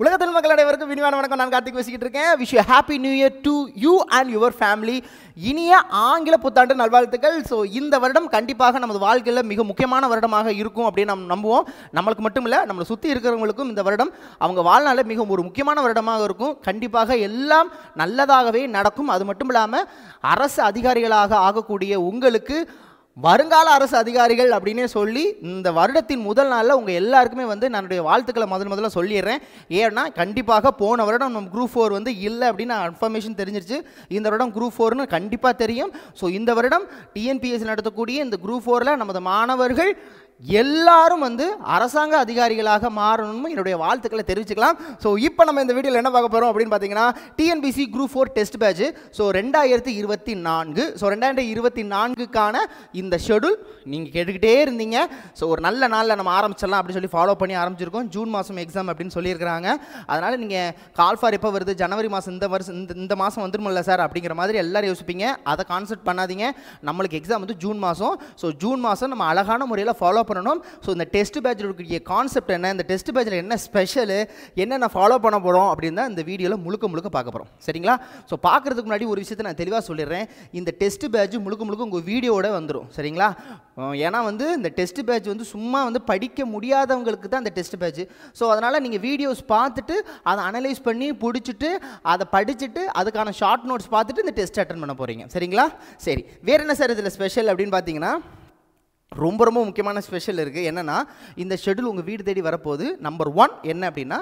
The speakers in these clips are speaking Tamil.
உலகத்தில் மக்கள் அனைவருக்கும் விரிவான வணக்கம் நான் கார்த்திக் பேசிக்கிட்டு இருக்கேன் wish you happy new year to you and your family இனிய ஆங்கில புத்தாண்டு நல்வாழ்த்துக்கள் ஸோ இந்த வருடம் கண்டிப்பாக நமது வாழ்க்கையில் மிக முக்கியமான வருடமாக இருக்கும் அப்படின்னு நம்ம நம்புவோம் நம்மளுக்கு மட்டும் இல்லை நம்மளை சுற்றி இருக்கிறவங்களுக்கும் இந்த வருடம் அவங்க வாழ்நாளில் மிக ஒரு முக்கியமான வருடமாக இருக்கும் கண்டிப்பாக எல்லாம் நல்லதாகவே நடக்கும் அது மட்டும் இல்லாமல் அரசு அதிகாரிகளாக ஆகக்கூடிய உங்களுக்கு வருங்கால அரசு அதிகாரிகள் அப்படின்னே சொல்லி இந்த வருடத்தின் முதல் நாளில் உங்கள் எல்லாருக்குமே வந்து என்னுடைய வாழ்த்துக்களை முதல் முதல்ல சொல்லிடுறேன் ஏன்னா கண்டிப்பாக போன வருடம் நம்ம குரூப் ஃபோர் வந்து இல்லை அப்படின்னு இன்ஃபர்மேஷன் தெரிஞ்சிருச்சு இந்த வருடம் குரூப் ஃபோர்னு கண்டிப்பாக தெரியும் ஸோ இந்த வருடம் டிஎன்பிஎஸ்சி நடத்தக்கூடிய இந்த குரூப் ஃபோரில் நமது மாணவர்கள் எல்லாரும் வந்து அரசாங்க அதிகாரிகளாக மாறணும்னு என்னுடைய வாழ்த்துக்களை தெரிவிச்சுக்கலாம் ஸோ இப்போ நம்ம இந்த வீடியோவில் என்ன பார்க்க போகிறோம் அப்படின்னு பார்த்தீங்கன்னா TNPSC group four test batch so ரெண்டாயிரத்தி இருபத்தி நான்கு ஸோ ரெண்டாயிரத்தி இருபத்தி நான்குக்கான இந்த ஷெடியூல் நீங்கள் கேட்டுக்கிட்டே இருந்தீங்க ஸோ ஒரு நல்ல நாளில் நம்ம ஆரம்பிச்சிடலாம் அப்படின்னு சொல்லி ஃபாலோ பண்ணி ஆரம்பிச்சிருக்கோம் ஜூன் மாதம் எக்ஸாம் அப்படின்னு சொல்லியிருக்கிறாங்க அதனால் நீங்கள் கால் ஃபார் எப்போ வருது ஜனவரி மாதம் இந்த வருஷம் இந்த இந்த மாதம் வந்துருமில்ல சார் அப்படிங்கிற மாதிரி எல்லோரும் யோசிப்பீங்க அதை கான்செப்ட் பண்ணாதீங்க நம்மளுக்கு எக்ஸாம் வந்து ஜூன் மாதம் ஸோ ஜூன் மாதம் நம்ம அழகான முறையில் ஃபாலோ பண்ணணும் ஸோ இந்த டெஸ்ட் பேட்சில் இருக்கக்கூடிய கான்செப்ட் என்ன இந்த டெஸ்ட் பேட்ச்சில் என்ன ஸ்பெஷல் என்னென்ன ஃபாலோ பண்ண போகிறோம் அப்படின்னு தான் இந்த வீடியோவில் முழுக்க முழுக்க பார்க்க போகிறோம் சரிங்களா ஸோ பார்க்குறதுக்கு முன்னாடி ஒரு விஷயத்தை நான் தெளிவாக சொல்லிடுறேன் இந்த டெஸ்ட் பேட்ச் முழுக்க முழுக்க உங்கள் வீடியோட வந்துடும் சரிங்களா ஏன்னா வந்து இந்த டெஸ்ட் பேட்ச் வந்து சும்மா வந்து படிக்க முடியாதவங்களுக்கு தான் இந்த டெஸ்ட் பேட்ச் ஸோ அதனால் நீங்கள் வீடியோஸ் பார்த்துட்டு அதை அனலைஸ் பண்ணி பிடிச்சிட்டு அதை படிச்சுட்டு அதுக்கான ஷார்ட் நோட்ஸ் பார்த்துட்டு இந்த டெஸ்ட் அட்டன் பண்ண போகிறீங்க சரிங்களா சரி வேறு என்ன சார் இதில் ஸ்பெஷல் அப்படின்னு பார்த்தீங்கன்னா ரொம்ப ரொம்ப முக்கியமான ஸ்பெஷல் இருக்குது என்னென்னா இந்த ஷெடியூல் உங்கள் வீடு தேடி வரப்போகுது நம்பர் ஒன் என்ன அப்படின்னா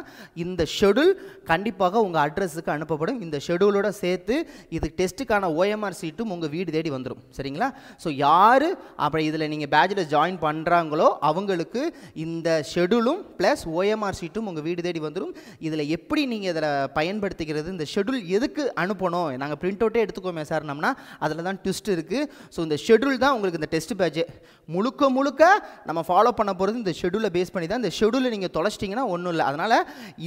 இந்த ஷெடியூல் கண்டிப்பாக உங்கள் அட்ரஸுக்கு அனுப்பப்படும் இந்த ஷெடியூலோட சேர்த்து இது டெஸ்ட்டுக்கான ஓஎம்ஆர் சீட்டும் உங்கள் வீடு தேடி வந்துடும் சரிங்களா ஸோ யார் அப்புறம் இதில் நீங்கள் பேட்சில் ஜாயின் பண்ணுறாங்களோ அவங்களுக்கு இந்த ஷெடியூலும் ப்ளஸ் ஓஎம்ஆர் சீட்டும் உங்கள் வீடு தேடி வந்துடும் இதில் எப்படி நீங்கள் இதில் பயன்படுத்திக்கிறது இந்த ஷெடியூல் எதுக்கு அனுப்பணும் நாங்கள் பிரிண்ட் அவுட்டே எடுத்துக்கோமே சார் நம்மனா அதில் தான் ட்விஸ்ட் இருக்குது ஸோ இந்த ஷெடியூல் தான் உங்களுக்கு இந்த டெஸ்ட் பேட்ச் முழுக்க முழுக்க நம்ம ஃபாலோ பண்ண போகிறது இந்த ஷெடியூலை பேஸ் பண்ணி தான் இந்த ஷெடியூலை நீங்கள் தொலைச்சிட்டிங்கன்னா ஒன்றும் இல்லை அதனால்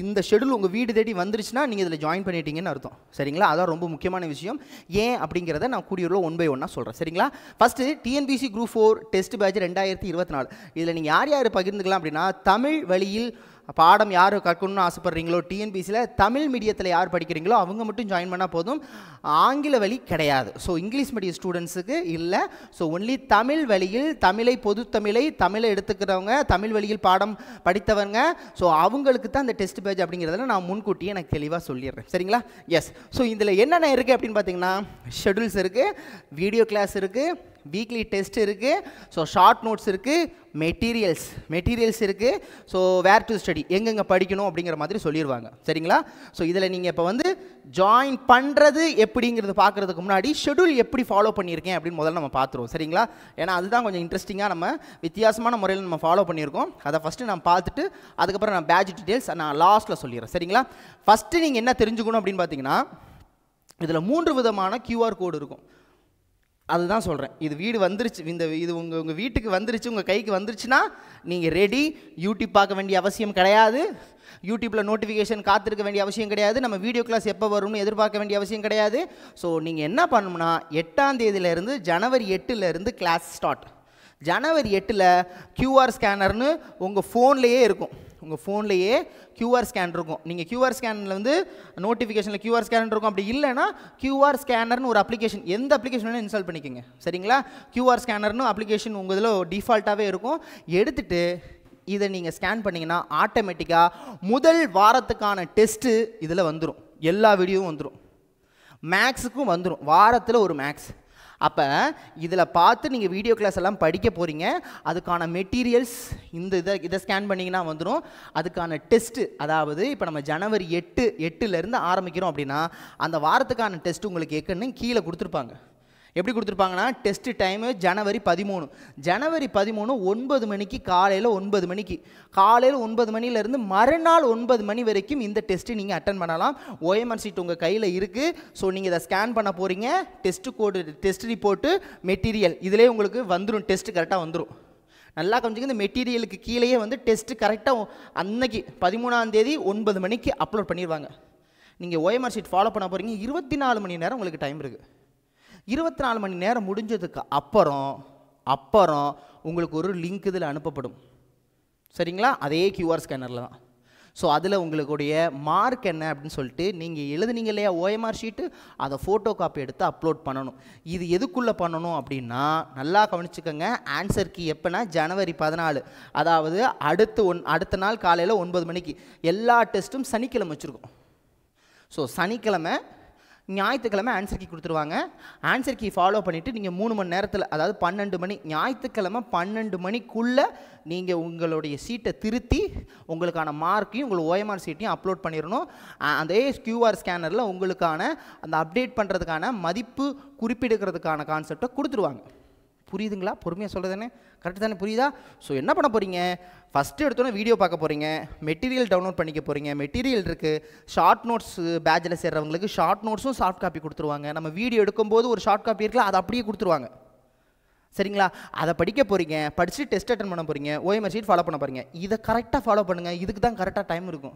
இந்த ஷெடியூல் உங்கள் வீடு தேடி வந்துருச்சுன்னா நீங்கள் இதில் ஜாயின் பண்ணிட்டீங்கன்னு அர்த்தம் சரிங்களா அதான் ரொம்ப முக்கியமான விஷயம் ஏன் அப்படிங்கிறத நான் கூடியுள்ள ஒன் பை ஒன்னாக சொல்கிறேன் சரிங்களா first TNPSC group four test batch ரெண்டாயிரத்தி இருபத்தி நாலு இதில் நீங்கள் யார் யார் பகிர்ந்துக்கலாம் அப்படின்னா தமிழ் வழியில் பாடம் யார் கற்கணும்னு ஆசைப்பட்றீங்களோ டிஎன்பிசியில் தமிழ் மீடியத்தில் யார் படிக்கிறீங்களோ அவங்க மட்டும் ஜாயின் பண்ணால் போதும் ஆங்கில வழி கிடையாது ஸோ இங்கிலீஷ் மீடியம் ஸ்டூடெண்ட்ஸுக்கு இல்லை ஸோ ஒன்லி தமிழ் வழியில் தமிழை பொது தமிழை தமிழை எடுத்துக்கிறவங்க தமிழ் வழியில் பாடம் படித்தவங்க ஸோ அவங்களுக்கு தான் அந்த டெஸ்ட் பேஜ் அப்படிங்கிறதுல நான் முன்கூட்டியே எனக்கு தெளிவாக சொல்லிடுறேன் சரிங்களா எஸ் ஸோ இதில் என்னென்ன இருக்குது அப்படின்னு பார்த்தீங்கன்னா ஷெடியூல்ஸ் இருக்குது வீடியோ கிளாஸ் இருக்குது வீக்லி டெஸ்ட் இருக்குது ஸோ ஷார்ட் நோட்ஸ் இருக்குது மெட்டீரியல்ஸ் மெட்டீரியல்ஸ் இருக்குது ஸோ வேர் டு ஸ்டடி எங்கெங்கே படிக்கணும் அப்படிங்கிற மாதிரி சொல்லிடுவாங்க சரிங்களா ஸோ இதில் நீங்கள் இப்போ வந்து ஜாயின் பண்ணுறது எப்படிங்கிறது பார்க்குறதுக்கு முன்னாடி ஷெடியூல் எப்படி ஃபாலோ பண்ணியிருக்கேன் அப்படின்னு முதல்ல நம்ம பார்த்துருவோம் சரிங்களா ஏன்னா அதுதான் கொஞ்சம் இன்ட்ரெஸ்டிங்காக நம்ம வித்தியாசமான முறையில் நம்ம ஃபாலோ பண்ணியிருக்கோம் அதை ஃபஸ்ட்டு நான் பார்த்துட்டு அதுக்கப்புறம் நான் பேட்ச் டீட்டெயில்ஸ் நான் லாஸ்ட்டில் சொல்லிடுறேன் சரிங்களா ஃபஸ்ட்டு நீங்கள் என்ன தெரிஞ்சுக்கணும் அப்படின்னு பார்த்தீங்கன்னா இதில் மூன்று விதமான கியூஆர் கோடு இருக்கும் அதுதான் சொல்கிறேன் இது வீடு வந்துருச்சு இந்த இது உங்கள் உங்கள் வீட்டுக்கு வந்துருச்சு உங்கள் கைக்கு வந்துருச்சுன்னா நீங்கள் ரெடி யூடியூப் பார்க்க வேண்டிய அவசியம் கிடையாது யூடியூப்பில் நோட்டிஃபிகேஷன் காத்திருக்க வேண்டிய அவசியம் கிடையாது நம்ம வீடியோ கிளாஸ் எப்போ வரும்னு எதிர்பார்க்க வேண்டிய அவசியம் கிடையாது ஸோ நீங்கள் என்ன பண்ணணும்னா எட்டாம் தேதியிலேருந்து ஜனவரி எட்டுலேருந்து கிளாஸ் ஸ்டார்ட் ஜனவரி எட்டில் கியூஆர் ஸ்கேனர்னு உங்கள் ஃபோன்லேயே இருக்கும் உங்கள் ஃபோன்லேயே க்யூஆர் ஸ்கேன் இருக்கும் நீங்கள் க்யூஆர் ஸ்கேனில் வந்து நோட்டிஃபிகேஷனில் க்யூஆர் ஸ்கேன் இருக்கும் அப்படி இல்லைனா க்யூஆர் ஸ்கேனர்னு ஒரு அப்ளிகேஷன் எந்த அப்ளிகேஷன் வேணும் இன்ஸ்டால் பண்ணிக்கோங்க சரிங்களா க்யூஆர் ஸ்கேனர்னு அப்ளிகேஷன் உங்கள் இதில் டிஃபால்ட்டாகவே இருக்கும் எடுத்துகிட்டு இதை நீங்கள் ஸ்கேன் பண்ணிங்கன்னா ஆட்டோமேட்டிக்காக முதல் வாரத்துக்கான டெஸ்ட்டு இதில் வந்துடும் எல்லா வீடியோவும் வந்துடும் மேக்ஸுக்கும் வந்துடும் வாரத்தில் ஒரு மேக்ஸ் அப்போ இதில் பார்த்து நீங்கள் வீடியோ கிளாஸ் எல்லாம் படிக்க போகிறீங்க அதுக்கான மெட்டீரியல்ஸ் இந்த இதை இதை ஸ்கேன் பண்ணிங்கன்னா வந்துடும் அதுக்கான டெஸ்ட்டு அதாவது இப்போ நம்ம ஜனவரி எட்டு எட்டுலேருந்து ஆரம்பிக்கிறோம் அப்படின்னா அந்த வாரத்துக்கான டெஸ்ட் உங்களுக்கு எக்குன்னு கீழே கொடுத்துருப்பாங்க எப்படி கொடுத்துருப்பாங்கன்னா டெஸ்ட்டு டைமு ஜனவரி பதிமூணு ஜனவரி பதிமூணு ஒன்பது மணிக்கு காலையில் ஒன்பது மணிக்கு காலையில் ஒன்பது மணிலேருந்து மறுநாள் ஒன்பது மணி வரைக்கும் இந்த டெஸ்ட்டு நீங்கள் அட்டன் பண்ணலாம் ஓஎம்ஆர் சீட் உங்கள் கையில் இருக்குது ஸோ நீங்கள் இதை ஸ்கேன் பண்ண போகிறீங்க test code test report material இதிலே உங்களுக்கு வந்துடும் டெஸ்ட்டு கரெக்டாக வந்துடும் நல்லா கொஞ்சம் இந்த மெட்டீரியலுக்கு கீழேயே வந்து டெஸ்ட்டு கரெக்டாக அன்னைக்கு பதிமூணாம் தேதி ஒன்பது மணிக்கு அப்லோட் பண்ணிடுவாங்க நீங்கள் ஓஎம்ஆர் சீட் ஃபாலோ பண்ண போகிறீங்க இருபத்தி நாலு மணி நேரம் உங்களுக்கு டைம் இருக்குது இருபத்தி நாலு மணி நேரம் முடிஞ்சதுக்கு அப்புறம் அப்புறம் உங்களுக்கு ஒரு லிங்க் இதில் அனுப்பப்படும் சரிங்களா அதே கியூஆர் ஸ்கேனரில் தான் ஸோ அதில் உங்களுடைய மார்க் என்ன அப்படின்னு சொல்லிட்டு நீங்கள் எழுதுனீங்க இல்லையா ஓஎம்ஆர் ஷீட்டு அதை ஃபோட்டோ காப்பி எடுத்து அப்லோட் பண்ணணும் இது எதுக்குள்ளே பண்ணணும் அப்படின்னா நல்லா கவனிச்சுக்கோங்க ஆன்சர் கீ எப்போனா ஜனவரி பதினாலு அதாவது அடுத்து ஒன் அடுத்த நாள் காலையில் ஒன்பது மணிக்கு எல்லா டெஸ்ட்டும் சனிக்கிழமை வச்சுருக்கோம் ஸோ சனிக்கிழமை ஞாயிற்றுக்கிழமை ஆன்சர் கீ கொடுத்துருவாங்க ஆன்சர் கீ ஃபாலோ பண்ணிவிட்டு நீங்கள் மூணு மணி நேரத்தில் அதாவது பன்னெண்டு மணி ஞாயிற்றுக்கிழமை பன்னெண்டு மணிக்குள்ளே நீங்கள் உங்களுடைய சீட்டை திருத்தி உங்களுக்கான மார்க்கையும் உங்களுக்கு ஓஎம்ஆர் சீட்டையும் அப்லோட் பண்ணிடணும் அதே கியூஆர் ஸ்கேனரில் உங்களுக்கான அந்த அப்டேட் பண்ணுறதுக்கான மதிப்பு குறிப்பிடுக்கிறதுக்கான கான்செப்டை கொடுத்துருவாங்க புரியுதுங்களா பொறுமையாக சொல்கிறதுன்னு கரெக்ட் தானே புரியுதா ஸோ என்ன பண்ண போகிறீங்க ஃபஸ்ட்டு எடுத்தோன்னே வீடியோ பார்க்க போகிறீங்க மெட்டீரியல் டவுன்லோட் பண்ணிக்க போகிறீங்க மெட்டீரியல் இருக்குது ஷார்ட் நோட்ஸ் பேட்சில் சேர்றவங்களுக்கு ஷார்ட் நோட்ஸும் சாஃப்ட் காப்பி கொடுத்துருவாங்க நம்ம வீடியோ எடுக்கும்போது ஒரு ஷார்ட் காப்பி இருக்குல்ல அதை அப்படியே கொடுத்துருவாங்க சரிங்களா அதை படிக்க போகிறீங்க படிச்சுட்டு டெஸ்ட் அட்டன் பண்ண போகிறீங்க ஓஎம்ஆர் ஷீட் ஃபாலோ பண்ண போகிறீங்க இதை கரெக்டாக ஃபாலோ பண்ணுங்கள் இதுக்கு தான் கரெக்டாக டைம் இருக்கும்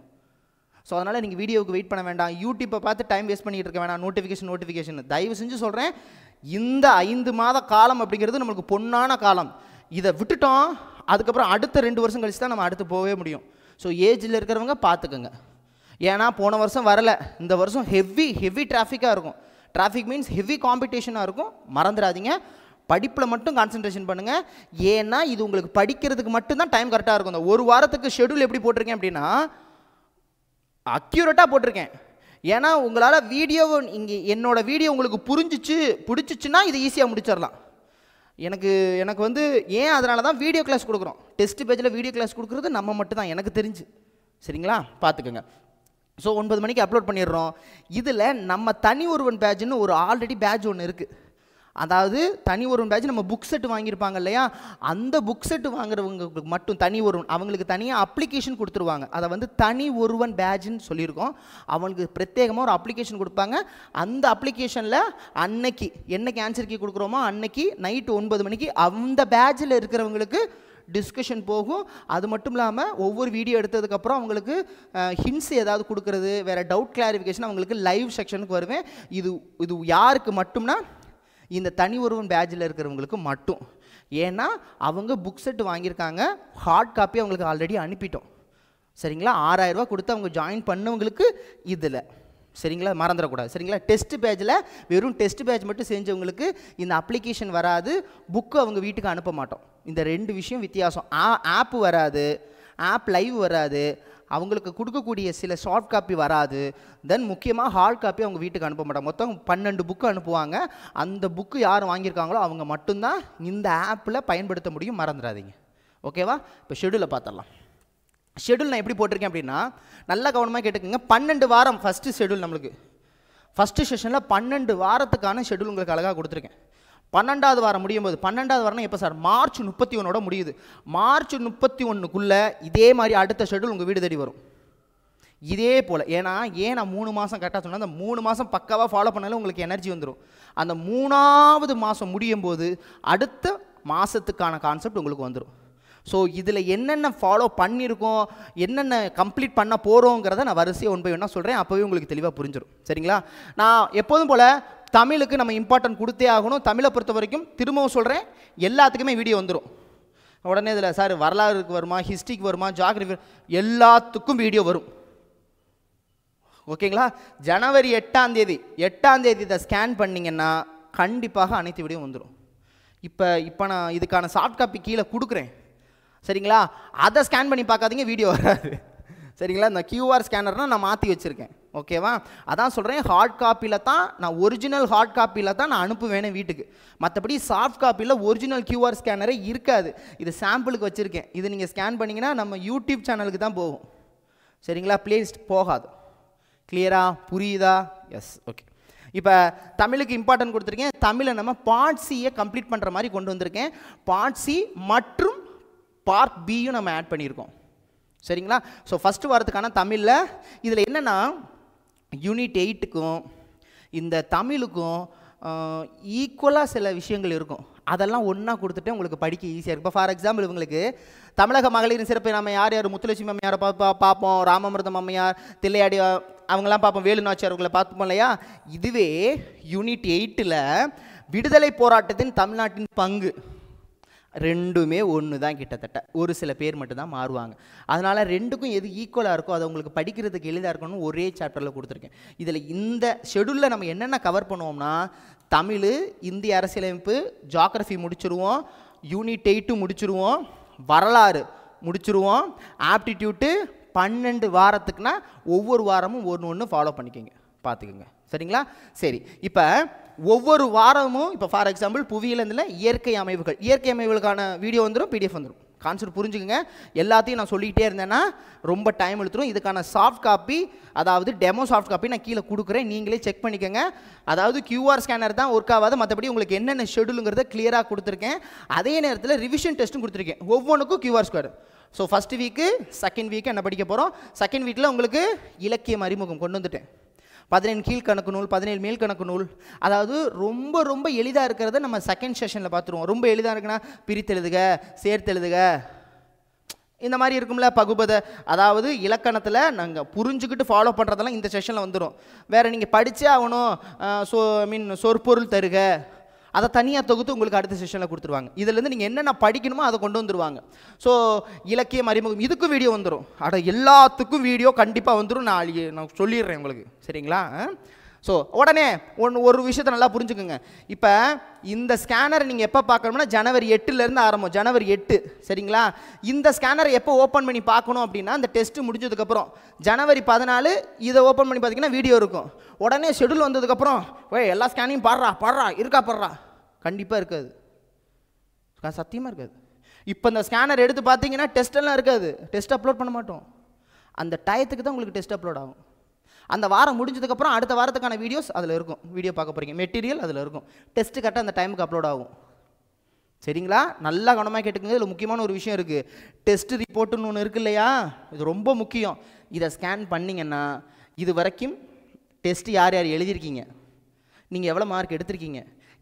ஸோ அதனால் நீங்கள் வீடியோவுக்கு வெயிட் பண்ண வேண்டாம் யூடியூப்பை பார்த்து டைம் வேஸ்ட் பண்ணிகிட்டு இருக்க வேண்டாம் நோட்டிஃபிகேஷன் நோட்டிஃபிகேஷன் தயவு செஞ்சு சொல்கிறேன் இந்த ஐந்து மாத காலம் அப்படிங்கிறது நம்மளுக்கு பொன்னான காலம் இதை விட்டுட்டோம் அதுக்கப்புறம் அடுத்த ரெண்டு வருஷம் கழிச்சு தான் நம்ம அடுத்து போகவே முடியும் ஸோ ஏஜில் இருக்கிறவங்க பார்த்துக்கோங்க ஏன்னா போன வருஷம் வரலை இந்த வருஷம் ஹெவி ஹெவி டிராஃபிக்காக இருக்கும் டிராஃபிக் மீன்ஸ் ஹெவி காம்படிஷனாக இருக்கும் மறந்துடாதீங்க படிப்பில் மட்டும் கான்சன்ட்ரேஷன் பண்ணுங்கள் ஏன்னா இது உங்களுக்கு படிக்கிறதுக்கு மட்டும்தான் டைம் கரெக்டாக இருக்கும் இந்த ஒரு வாரத்துக்கு ஷெடியூல் எப்படி போட்டிருக்கேன் அப்படின்னா அக்யூரேட்டாக போட்டிருக்கேன் ஏன்னா உங்களால் வீடியோ இங்கே என்னோடய வீடியோ உங்களுக்கு புரிஞ்சிச்சு பிடிச்சிச்சுன்னா இது ஈஸியாக முடிச்சிடலாம் எனக்கு எனக்கு வந்து ஏன் அதனால தான் வீடியோ கிளாஸ் கொடுக்குறோம் டெஸ்ட் பேஜில் வீடியோ கிளாஸ் கொடுக்குறது நம்ம மட்டும்தான் எனக்கு தெரிஞ்சு சரிங்களா பார்த்துக்கோங்க ஸோ ஒன்பது மணிக்கு அப்லோட் பண்ணிடுறோம் இதில் நம்ம தனி ஒருவன் பேட்ச்னு ஒரு ஆல்ரெடி பேட்ச் ஒன்று இருக்குது அதாவது தனி ஒரு பேட்ச் நம்ம புக் செட் வாங்கியிருப்பாங்க இல்லையா அந்த புக் செட் வாங்குறவங்களுக்கு மட்டும் தனி ஒரு அவங்களுக்கு தனியாக அப்ளிகேஷன் கொடுத்துருவாங்க அதை வந்து தனி ஒருவன் பேட்ஜ்னு சொல்லியிருக்கோம் அவங்களுக்கு பிரத்யேகமாக ஒரு அப்ளிகேஷன் கொடுப்பாங்க அந்த அப்ளிகேஷனில் அன்னைக்கு என்ன கேன்சர் கீ கொடுக்குறோமோ அன்னைக்கு நைட்டு ஒன்பது மணிக்கு அந்த பேட்சில் இருக்கிறவங்களுக்கு டிஸ்கஷன் போகும் அது மட்டும் இல்லாமல் ஒவ்வொரு வீடியோ எடுத்ததுக்கப்புறம் அவங்களுக்கு ஹின்ஸ் ஏதாவது கொடுக்குறது வேறு டவுட் கிளாரிஃபிகேஷன் அவங்களுக்கு லைவ் செக்ஷனுக்கு வருவேன் இது இது யாருக்கு மட்டும்னா இந்த தனி ஒருவன் பேஜில் இருக்கிறவங்களுக்கு மட்டும் ஏன்னா அவங்க புக் செட் வாங்கியிருக்காங்க ஹார்ட் காப்பி அவங்களுக்கு ஆல்ரெடி அனுப்பிட்டோம் சரிங்களா ஆறாயிரரூவா கொடுத்து அவங்க ஜாயின் பண்ணவங்களுக்கு இதில் சரிங்களா மறந்துடக்கூடாது சரிங்களா டெஸ்ட் பேஜில் வெறும் டெஸ்ட் பேஜ் மட்டும் செஞ்சவங்களுக்கு இந்த அப்ளிகேஷன் வராது புக்கு அவங்க வீட்டுக்கு அனுப்ப மாட்டோம் இந்த ரெண்டு விஷயம் வித்தியாசம் ஆ ஆப்பு வராது ஆப் லைவ் வராது அவங்களுக்கு கொடுக்கக்கூடிய சில சாஃப்ட் காப்பி வராது தென் முக்கியமாக ஹார்ட் காப்பி அவங்க வீட்டுக்கு அனுப்ப மாட்டாங்க மொத்தம் பன்னெண்டு புக்கு அனுப்புவாங்க அந்த புக்கு யார் வாங்கியிருக்காங்களோ அவங்க மட்டும்தான் இந்த ஆப்பில் பயன்படுத்த முடியும் மறந்துடாதீங்க ஓகேவா இப்போ ஷெடியூலை பார்த்துடலாம் ஷெடியூல் நான் எப்படி போட்டிருக்கேன் அப்படின்னா நல்லா கவனமாக கேட்டுக்கோங்க பன்னெண்டு வாரம் ஃபஸ்ட்டு ஷெடியூல் நம்மளுக்கு ஃபஸ்ட்டு செஷனில் பன்னெண்டு வாரத்துக்கான ஷெடியூல் உங்களுக்கு அழகாக கொடுத்துருக்கேன் பன்னெண்டாவது வாரம் முடியும் போது பன்னெண்டாவது வாரம்னா எப்போ சார் மார்ச் முப்பத்தி ஒன்னோட முடியுது மார்ச் முப்பத்தி ஒன்றுக்குள்ளே இதே மாதிரி அடுத்த ஷெட்யூல் உங்கள் வீடு தேடி வரும் இதே போல் ஏன்னா ஏன் நான் மூணு மாதம் கரெக்டாக சொன்னால் அந்த மூணு மாதம் பக்காவாக ஃபாலோ பண்ணாலும் உங்களுக்கு எனர்ஜி வந்துடும் அந்த மூணாவது மாதம் முடியும் போது அடுத்த மாதத்துக்கான கான்செப்ட் உங்களுக்கு வந்துடும் ஸோ இதில் என்னென்ன ஃபாலோ பண்ணியிருக்கோம் என்னென்ன கம்ப்ளீட் பண்ண போகிறோங்கிறத நான் வரிசையை ஒன் ஒன்றா சொல்கிறேன் அப்போவே உங்களுக்கு தெளிவாக புரிஞ்சிடும் சரிங்களா நான் எப்போதும் போல் தமிழுக்கு நம்ம இம்பார்ட்டன்ட் கொடுத்தே ஆகணும் தமிழை பொறுத்த வரைக்கும் திரும்பவும் சொல்கிறேன் எல்லாத்துக்குமே வீடியோ வந்துடும் உடனே இதில் சார் வரலாறுக்கு வருமா ஹிஸ்ட்ரிக்கு வருமா ஜாகிரபி எல்லாத்துக்கும் வீடியோ வரும் ஓகேங்களா ஜனவரி எட்டாம் தேதி எட்டாம் தேதி இதை ஸ்கேன் பண்ணிங்கன்னா கண்டிப்பாக அனைத்து வீடியோ வந்துடும் இப்போ இப்போ நான் இதுக்கான சாஃப்ட் காப்பி கீழே கொடுக்குறேன் சரிங்களா அதை ஸ்கேன் பண்ணி பார்க்காதீங்க வீடியோ வராது சரிங்களா இந்த கியூஆர் ஸ்கேனர்னால் நான் மாற்றி வச்சுருக்கேன் ஓகேவா அதான் சொல்கிறேன் ஹார்ட் காப்பியில் தான் நான் ஒரிஜினல் ஹார்ட் காப்பியில் தான் நான் அனுப்புவேன் வீட்டுக்கு மற்றபடி சாஃப்ட் காப்பியில் ஒரிஜினல் கியூஆர் ஸ்கேனரே இருக்காது இது சாம்பிளுக்கு வச்சுருக்கேன் இது நீங்கள் ஸ்கேன் பண்ணிங்கன்னா நம்ம யூடியூப் சேனலுக்கு தான் போகும் சரிங்களா ப்ளேலிஸ்ட் போகாது கிளியரா புரியுதா எஸ் ஓகே இப்போ தமிழுக்கு இம்பார்ட்டன்ட் கொடுத்துருக்கேன் தமிழை நம்ம பார்ட் சியை கம்ப்ளீட் பண்ணுற மாதிரி கொண்டு வந்திருக்கேன் பார்ட் சி மற்றும் பார்ட் பியும் நம்ம ஆட் பண்ணியிருக்கோம் சரிங்களா ஸோ ஃபஸ்ட்டு வாரத்துக்கான தமிழில் இதில் என்னென்னா யூனிட் எயிட்டுக்கும் இந்த தமிழுக்கும் ஈக்குவலாக சில விஷயங்கள் இருக்கும் அதெல்லாம் ஒன்றா கொடுத்துட்டு உங்களுக்கு படிக்க ஈஸியாக இருக்கும் இப்போ ஃபார் எக்ஸாம்பிள் இவங்களுக்கு தமிழக மகளிரின் சிறப்பை நம்ம யார் யார் முத்துலட்சுமி அம்மையாரை பார்ப்பா பார்ப்போம் ராமமிருதம் அம்மையார் தில்லையாடி அவங்களாம் பார்ப்போம் வேலு அவங்கள பார்ப்போம் இல்லையா இதுவே யூனிட் எயிட்டில் விடுதலை போராட்டத்தின் தமிழ்நாட்டின் பங்கு ரெண்டுமே ஒன்று தான் கிட்டத்தட்ட ஒரு சில பேர் மட்டும்தான் மாறுவாங்க அதனால் ரெண்டுக்கும் எது ஈக்குவலாக இருக்கோ அது உங்களுக்கு படிக்கிறதுக்கு எளிதாக இருக்கணும்னு ஒரே சாப்டரில் கொடுத்துருக்கேன் இதில் இந்த ஷெடியூலில் நம்ம என்னென்ன கவர் பண்ணுவோம்னா தமிழ் இந்திய அரசியலமைப்பு ஜாக்ரஃபி முடிச்சுருவோம் யூனிட் எயிட்டு முடிச்சுருவோம் வரலாறு முடிச்சுருவோம் ஆப்டிடியூட்டு பன்னெண்டு வாரத்துக்குனா ஒவ்வொரு வாரமும் ஒன்று ஒன்று ஃபாலோ பண்ணிக்கோங்க பார்த்துக்குங்க சரிங்களா சரி இப்போ ஒவ்வொரு வாரமும் இப்போ ஃபார் எக்ஸாம்பிள் புவியிலேருந்துல இயற்கை அமைவுகள் இயற்கை அமைவுகளுக்கான வீடியோ வந்துடும் பிடிஎஃப் வந்துடும் கான்செப்ட் புரிஞ்சுக்கோங்க எல்லாத்தையும் நான் சொல்லிக்கிட்டே இருந்தேன்னா ரொம்ப டைம் எடுத்துரும் இதுக்கான சாஃப்ட் காப்பி அதாவது டெமோ சாஃப்ட் காப்பி நான் கீழே கொடுக்குறேன் நீங்களே செக் பண்ணிக்கோங்க அதாவது கியூஆர் ஸ்கேனர் தான் ஒர்க் ஆகாது மற்றபடி உங்களுக்கு என்னென்ன ஷெடியூலுங்கிறத கிளியராக கொடுத்துருக்கேன் அதே நேரத்தில் ரிவிஷன் டெஸ்ட்டும் கொடுத்துருக்கேன் ஒவ்வொன்றுக்கும் QR square so first week second week என்ன படிக்க போகிறோம் செகண்ட் வீக்கில் உங்களுக்கு இலக்கியம் அறிமுகம் கொண்டு வந்துட்டேன் பதினேழு கணக்கு நூல் பதினேழு மேல் கணக்கு நூல் அதாவது ரொம்ப ரொம்ப எளிதாக இருக்கிறத நம்ம செகண்ட் செஷனில் பார்த்துருவோம் ரொம்ப எளிதாக இருக்குன்னா பிரித்தெழுதுக சேர்த்தெழுதுக இந்த மாதிரி இருக்கும்ல பகுபத அதாவது இலக்கணத்தில் நாங்கள் புரிஞ்சுக்கிட்டு ஃபாலோ பண்ணுறதெல்லாம் இந்த செஷனில் வந்துடும் வேறு நீங்கள் படித்தே ஆகணும் சோ ஐ மீன் சொற்பொருள் தருக அதை தனியாக தொகுத்து உங்களுக்கு அடுத்த செஷனில் கொடுத்துருவாங்க இதுலேருந்து நீங்கள் என்னென்ன படிக்கணுமோ அதை கொண்டு வந்துருவாங்க ஸோ இலக்கியம் அறிமுகம் இதுக்கும் வீடியோ வந்துடும் அட எல்லாத்துக்கும் வீடியோ கண்டிப்பாக வந்துடும் நான் நான் சொல்லிடுறேன் உங்களுக்கு சரிங்களா ஸோ உடனே ஒன்று ஒரு விஷயத்தை நல்லா புரிஞ்சுக்குங்க இப்போ இந்த ஸ்கேனர் நீங்கள் எப்போ பார்க்கணும்னா ஜனவரி எட்டுலேருந்து ஆரம்பம் ஜனவரி எட்டு சரிங்களா இந்த ஸ்கேனரை எப்போ ஓப்பன் பண்ணி பார்க்கணும் அப்படின்னா அந்த டெஸ்ட்டு முடிஞ்சதுக்கப்புறம் ஜனவரி பதினாலு இதை ஓப்பன் பண்ணி பார்த்தீங்கன்னா வீடியோ இருக்கும் உடனே ஷெடியூல் வந்ததுக்கப்புறம் ஓய் எல்லா ஸ்கேனையும் பாடுறா பாடுறா இருக்கா பாடுறா கண்டிப்பாக இருக்காது சத்தியமாக இருக்காது இப்போ இந்த ஸ்கேனர் எடுத்து பார்த்தீங்கன்னா டெஸ்ட்டெல்லாம் இருக்காது டெஸ்ட் அப்லோட் பண்ண மாட்டோம் அந்த டயத்துக்கு தான் உங்களுக்கு டெஸ்ட் அப்லோட் ஆகும் அந்த வாரம் முடிஞ்சதுக்கப்புறம் அடுத்த வாரத்துக்கான வீடியோஸ் அதில் இருக்கும் வீடியோ பார்க்க போகிறீங்க மெட்டீரியல் அதில் இருக்கும் டெஸ்ட்டு கரெக்டாக அந்த டைமுக்கு அப்லோட் ஆகும் சரிங்களா நல்லா கவனமாக கேட்டுக்கங்க இதில் முக்கியமான ஒரு விஷயம் இருக்குது டெஸ்ட் ரிப்போர்ட்டுன்னு ஒன்று இருக்கு இல்லையா இது ரொம்ப முக்கியம் இதை ஸ்கேன் பண்ணிங்கன்னா இது வரைக்கும் டெஸ்ட் யார் யார் எழுதியிருக்கீங்க நீங்கள் எவ்வளோ மார்க் எடுத்திருக்கீங்க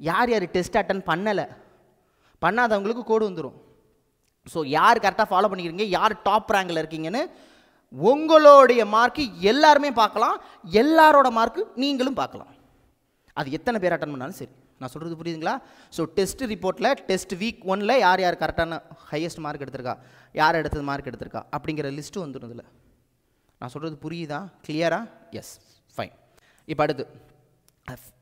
யார் யார் டெஸ்ட் அட்டன் பண்ணலை பண்ணாதவங்களுக்கு கோடு வந்துடும் ஸோ யார் கரெக்டாக ஃபாலோ பண்ணிக்கிறீங்க யார் டாப் ரேங்கில் இருக்கீங்கன்னு உங்களுடைய மார்க்கு எல்லாருமே பார்க்கலாம் எல்லாரோட மார்க்கு நீங்களும் பார்க்கலாம் அது எத்தனை பேர் அட்டன் பண்ணாலும் சரி நான் சொல்கிறது புரியுதுங்களா ஸோ டெஸ்ட் ரிப்போர்ட்டில் டெஸ்ட் வீக் ஒனில் யார் யார் கரெக்டான ஹையஸ்ட் மார்க் எடுத்திருக்கா யார் எடுத்தது மார்க் எடுத்திருக்கா அப்படிங்கிற லிஸ்ட்டு வந்துடும் இதில் நான் சொல்கிறது புரியுதா கிளியராக எஸ் ஃபைன் இப்போ அடுத்து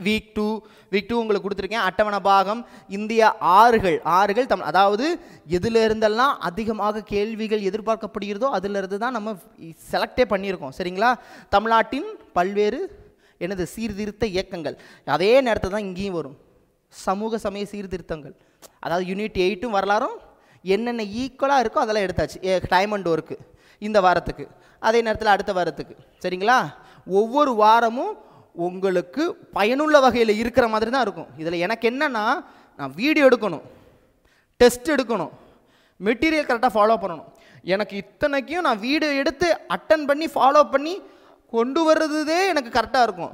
வீக் டூ வீக் டூ உங்களுக்கு கொடுத்துருக்கேன் அட்டவணை பாகம் இந்திய ஆறுகள் ஆறுகள் தம் அதாவது இருந்தெல்லாம் அதிகமாக கேள்விகள் எதிர்பார்க்கப்படுகிறதோ அதிலிருந்து தான் நம்ம செலக்டே பண்ணியிருக்கோம் சரிங்களா தமிழ்நாட்டின் பல்வேறு எனது சீர்திருத்த இயக்கங்கள் அதே நேரத்தில் தான் இங்கேயும் வரும் சமூக சமய சீர்திருத்தங்கள் அதாவது யூனிட் எயிட்டும் வரலாறும் என்னென்ன ஈக்குவலாக இருக்கோ அதெல்லாம் எடுத்தாச்சு டைம் அண்ட் ஒர்க்கு இந்த வாரத்துக்கு அதே நேரத்தில் அடுத்த வாரத்துக்கு சரிங்களா ஒவ்வொரு வாரமும் உங்களுக்கு பயனுள்ள வகையில் இருக்கிற மாதிரி தான் இருக்கும் இதில் எனக்கு என்னென்னா நான் வீடியோ எடுக்கணும் டெஸ்ட் எடுக்கணும் மெட்டீரியல் கரெக்டாக ஃபாலோ பண்ணணும் எனக்கு இத்தனைக்கும் நான் வீடியோ எடுத்து அட்டன் பண்ணி ஃபாலோ பண்ணி கொண்டு வர்றதுதே எனக்கு கரெக்டாக இருக்கும்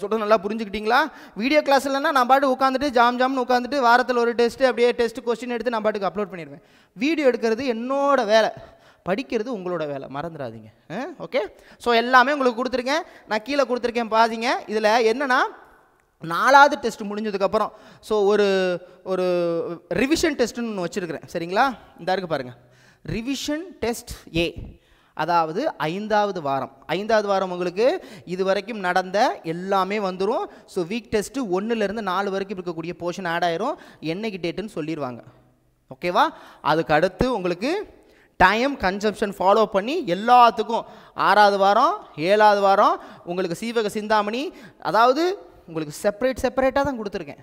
சொல்கிறது நல்லா புரிஞ்சுக்கிட்டிங்களா வீடியோ கிளாஸ் இல்லைன்னா நான் பாட்டு உட்காந்துட்டு ஜாம் ஜாம்னு உட்காந்துட்டு வாரத்தில் ஒரு டெஸ்ட்டு அப்படியே டெஸ்ட் கொஸ்டின் எடுத்து நான் பாட்டுக்கு அப்லோட் பண்ணிடுவேன் வீடியோ எடுக்கிறது என்னோடய வேலை படிக்கிறது உங்களோட வேலை மறந்துடாதீங்க ஓகே ஸோ எல்லாமே உங்களுக்கு கொடுத்துருக்கேன் நான் கீழே கொடுத்துருக்கேன் பாதிங்க இதில் என்னென்னா நாலாவது டெஸ்ட் முடிஞ்சதுக்கப்புறம் ஸோ ஒரு ஒரு ரிவிஷன் டெஸ்ட்டுன்னு ஒன்று வச்சுருக்கிறேன் சரிங்களா இந்த இருக்கு பாருங்கள் ரிவிஷன் டெஸ்ட் ஏ அதாவது ஐந்தாவது வாரம் ஐந்தாவது வாரம் உங்களுக்கு இது வரைக்கும் நடந்த எல்லாமே வந்துடும் ஸோ வீக் டெஸ்ட்டு ஒன்றுலேருந்து நாலு வரைக்கும் இருக்கக்கூடிய போர்ஷன் ஆட் ஆயிரும் என்னைக்கு டேட்டுன்னு சொல்லிடுவாங்க ஓகேவா அதுக்கு அடுத்து உங்களுக்கு டைம் கன்சப்ஷன் ஃபாலோ பண்ணி எல்லாத்துக்கும் ஆறாவது வாரம் ஏழாவது வாரம் உங்களுக்கு சீவக சிந்தாமணி அதாவது உங்களுக்கு செப்பரேட் செப்பரேட்டாக தான் கொடுத்துருக்கேன்